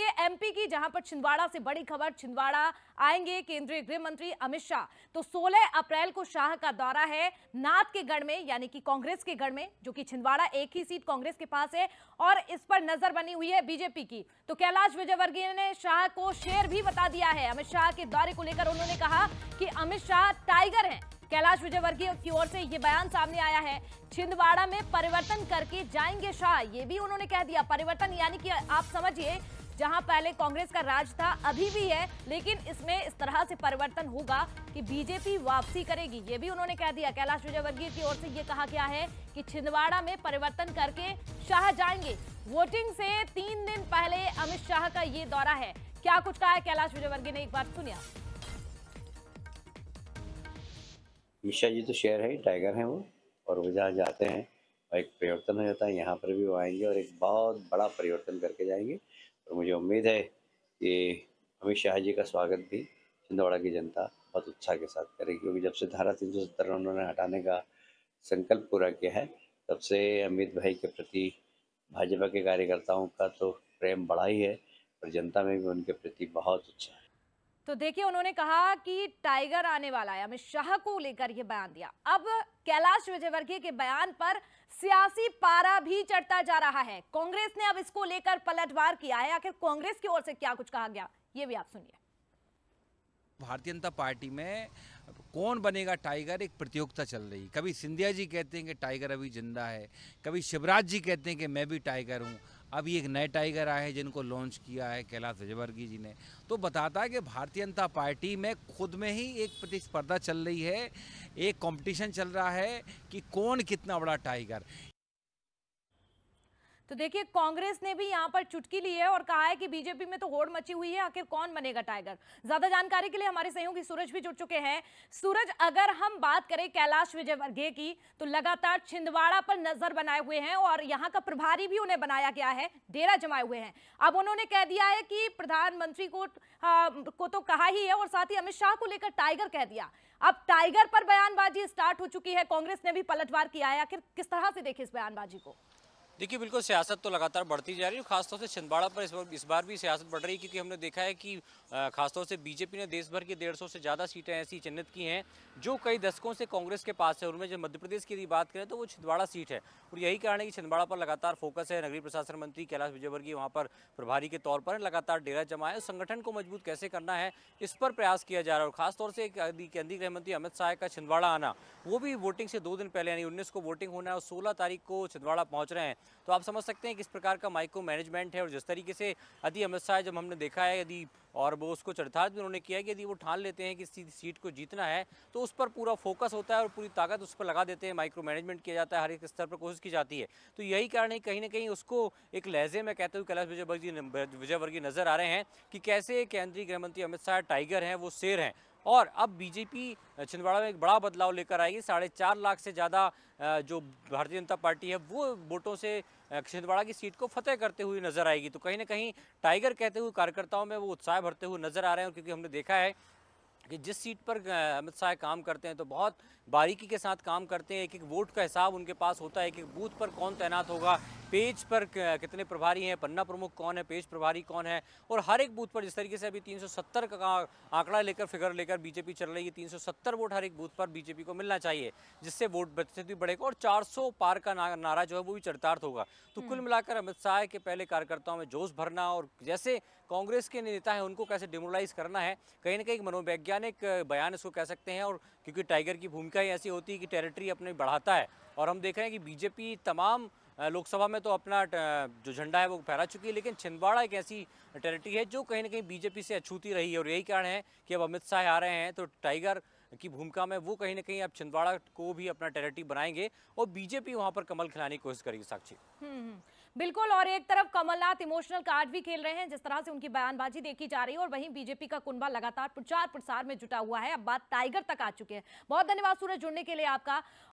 करेंगे एमपी की जहां पर छिंदवाड़ा से बड़ी खबर छिंदवाड़ा आएंगे केंद्रीय गृह मंत्री अमित शाह तो 16 अप्रैल को शाह का दौरा है नाथ के गढ़ में यानी कि कांग्रेस के गढ़ में जो कि छिंदवाड़ा एक ही सीट कांग्रेस के पास है और इस पर नजर बनी हुई है बीजेपी की तो कैलाश विजयवर्गीय ने शाह को शेर भी बता दिया है अमित शाह के दौरे को लेकर उन्होंने कहा कि अमित शाह टाइगर है कैलाश विजयवर्गीय की ओर से ये बयान सामने आया है छिंदवाड़ा में परिवर्तन करके जाएंगे शाह ये भी उन्होंने कह दिया परिवर्तन यानी कि आप समझिए जहां पहले कांग्रेस का राज था अभी भी है लेकिन इसमें इस तरह से परिवर्तन होगा कि बीजेपी वापसी करेगी ये भी उन्होंने कह दिया कैलाश विजयवर्गीय की ओर से ये कहा गया है कि छिंदवाड़ा में परिवर्तन करके शाह जाएंगे वोटिंग से तीन दिन पहले अमित शाह का ये दौरा है क्या कुछ कहा है कैलाश विजयवर्गीय ने एक बार सुनिया ईशा जी तो शेयर है टाइगर है वो और वो जहाँ जाते हैं और एक परिवर्तन हो जाता है यहाँ पर भी वो आएंगे और एक बहुत बड़ा परिवर्तन करके जाएंगे तो मुझे उम्मीद है कि अमित शाह जी का स्वागत भी छिंदवाड़ा की जनता बहुत उत्साह के साथ करेगी क्योंकि जब से धारा तीन सौ सत्तर उन्होंने हटाने का संकल्प पूरा किया है तब से अमित भाई के प्रति भाजपा के कार्यकर्ताओं का तो प्रेम बढ़ा ही है और जनता में भी उनके प्रति बहुत उत्साह है तो देखिए उन्होंने कहा कि टाइगर आने वाला है अमित शाह को लेकर यह बयान दिया अब कैलाश विजयवर्गीय के बयान पर सियासी पारा भी चढ़ता जा रहा है कांग्रेस ने अब इसको लेकर पलटवार किया है आखिर कांग्रेस की ओर से क्या कुछ कहा गया ये भी आप सुनिए भारतीय जनता पार्टी में कौन बनेगा टाइगर एक प्रतियोगिता चल रही कभी सिंधिया जी कहते हैं कि टाइगर अभी जिंदा है कभी शिवराज जी कहते हैं कि मैं भी टाइगर हूँ अभी एक नए टाइगर आए हैं जिनको लॉन्च किया है कैलाश विजयवर्गीय जी ने तो बताता है कि भारतीय जनता पार्टी में खुद में ही एक प्रतिस्पर्धा चल रही है एक कंपटीशन चल रहा है कि कौन कितना बड़ा टाइगर तो देखिए कांग्रेस ने भी यहाँ पर चुटकी ली है और कहा है कि बीजेपी में तो होड़ मची हुई है आखिर कौन बनेगा टाइगर ज्यादा जानकारी के लिए हमारे सहयोगी सूरज भी जुड़ चुके हैं सूरज अगर हम बात करें कैलाश विजयवर्गीय की तो लगातार छिंदवाड़ा पर नजर बनाए हुए हैं और यहाँ का प्रभारी भी उन्हें बनाया गया है डेरा जमाए हुए हैं अब उन्होंने कह दिया है कि प्रधानमंत्री को हाँ, को तो कहा ही है और साथ ही अमित शाह को लेकर टाइगर कह दिया अब टाइगर पर बयानबाजी स्टार्ट हो चुकी है कांग्रेस ने भी पलटवार किया है आखिर किस तरह से देखे इस बयानबाजी को देखिए बिल्कुल सियासत तो लगातार बढ़ती जा रही है खासतौर से छिंदवाड़ा पर इस बार इस बार भी सियासत बढ़ रही है क्योंकि हमने देखा है कि खासतौर से बीजेपी ने देश भर की डेढ़ सौ से ज़्यादा सीटें ऐसी चिन्हित की हैं जो कई दशकों से कांग्रेस के पास है उनमें जब मध्य प्रदेश की यदि बात करें तो वो छिंदवाड़ा सीट है और यही कारण है कि छिंदवाड़ा पर लगातार फोकस है नगरीय प्रशासन मंत्री कैलाश विजयवर्गीय वहाँ पर प्रभारी के तौर पर लगातार डेरा जमा है संगठन को मजबूत कैसे करना है इस पर प्रयास किया जा रहा है और खासतौर से केंद्रीय गृह मंत्री अमित शाह का छिंदवाड़ा आना वो भी वोटिंग से दो दिन पहले यानी उन्नीस को वोटिंग होना है और सोलह तारीख को छिंदवाड़ा पहुँच रहे हैं तो आप समझ सकते हैं किस प्रकार का माइक्रो मैनेजमेंट है और जिस तरीके से अति अमित शाह जब हमने देखा है यदि और वो उसको चरितार्थ भी उन्होंने किया कि यदि वो ठान लेते हैं कि सीट को जीतना है तो उस पर पूरा फोकस होता है और पूरी ताकत उस पर लगा देते हैं माइक्रो मैनेजमेंट किया जाता है हर एक स्तर पर कोशिश की जाती है तो यही कारण है कहीं ना कहीं उसको एक लहजे में कहते हुए कैलाश विजयवर्गीय विजयवर्गीय नजर आ रहे हैं कि कैसे केंद्रीय गृहमंत्री अमित शाह टाइगर हैं वो शेर हैं और अब बीजेपी छिंदवाड़ा में एक बड़ा बदलाव लेकर आएगी साढ़े चार लाख से ज़्यादा जो भारतीय जनता पार्टी है वो वोटों से छिंदवाड़ा की सीट को फतेह करते हुए नजर आएगी तो कहीं ना कहीं टाइगर कहते हुए कार्यकर्ताओं में वो उत्साह भरते हुए नजर आ रहे हैं क्योंकि हमने देखा है कि जिस सीट पर अमित शाह काम करते हैं तो बहुत बारीकी के साथ काम करते हैं एक एक वोट का हिसाब उनके पास होता है एक एक बूथ पर कौन तैनात होगा पेज पर कितने प्रभारी हैं पन्ना प्रमुख कौन है पेज प्रभारी कौन है और हर एक बूथ पर जिस तरीके से अभी 370 का आंकड़ा लेकर फिगर लेकर बीजेपी चल रही है 370 वोट हर एक बूथ पर बीजेपी को मिलना चाहिए जिससे वोट प्रतिशत भी बढ़ेगा और 400 पार का ना, नारा जो है वो भी चरितार्थ होगा तो कुल हम्म। मिलाकर अमित शाह के पहले कार्यकर्ताओं में जोश भरना और जैसे कांग्रेस के नेता हैं उनको कैसे डिमोलाइज करना है कहीं ना कहीं मनोवैज्ञानिक बयान इसको कह सकते हैं और क्योंकि टाइगर की भूमिका ही ऐसी होती है कि टेरिटरी अपने बढ़ाता है और हम देख रहे हैं कि बीजेपी तमाम लोकसभा में तो अपना जो झंडा है वो फहरा चुकी है लेकिन छिंदवाड़ा एक ऐसी टेरिटरी है जो कहीं ना कहीं बीजेपी से अछूती रही है और यही कारण है कि अब अमित शाह आ रहे हैं तो टाइगर की भूमिका में वो कहीं ना कहीं अब छिंदवाड़ा को भी अपना टेरिटरी बनाएंगे और बीजेपी वहाँ पर कमल खिलाने की कोशिश करेगी साक्षी हम्म, हम्म, बिल्कुल और एक तरफ कमलनाथ इमोशनल कार्ड भी खेल रहे हैं जिस तरह से उनकी बयानबाजी देखी जा रही है और वहीं बीजेपी का कुंबा लगातार प्रचार प्रसार में जुटा हुआ है अब बात टाइगर तक आ चुके हैं बहुत धन्यवाद सूरज जुड़ने के लिए आपका